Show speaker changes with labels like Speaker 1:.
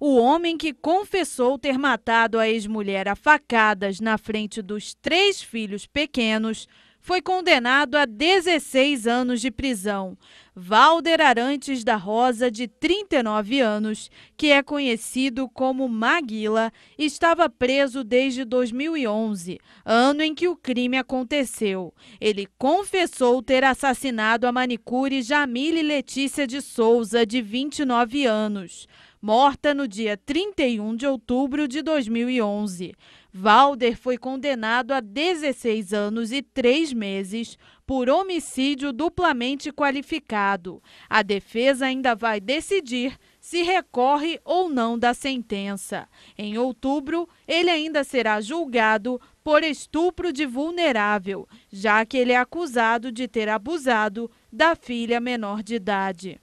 Speaker 1: o homem que confessou ter matado a ex-mulher a facadas na frente dos três filhos pequenos foi condenado a 16 anos de prisão. Valder Arantes da Rosa, de 39 anos, que é conhecido como Maguila, estava preso desde 2011, ano em que o crime aconteceu. Ele confessou ter assassinado a manicure Jamile Letícia de Souza, de 29 anos morta no dia 31 de outubro de 2011. Valder foi condenado a 16 anos e 3 meses por homicídio duplamente qualificado. A defesa ainda vai decidir se recorre ou não da sentença. Em outubro, ele ainda será julgado por estupro de vulnerável, já que ele é acusado de ter abusado da filha menor de idade.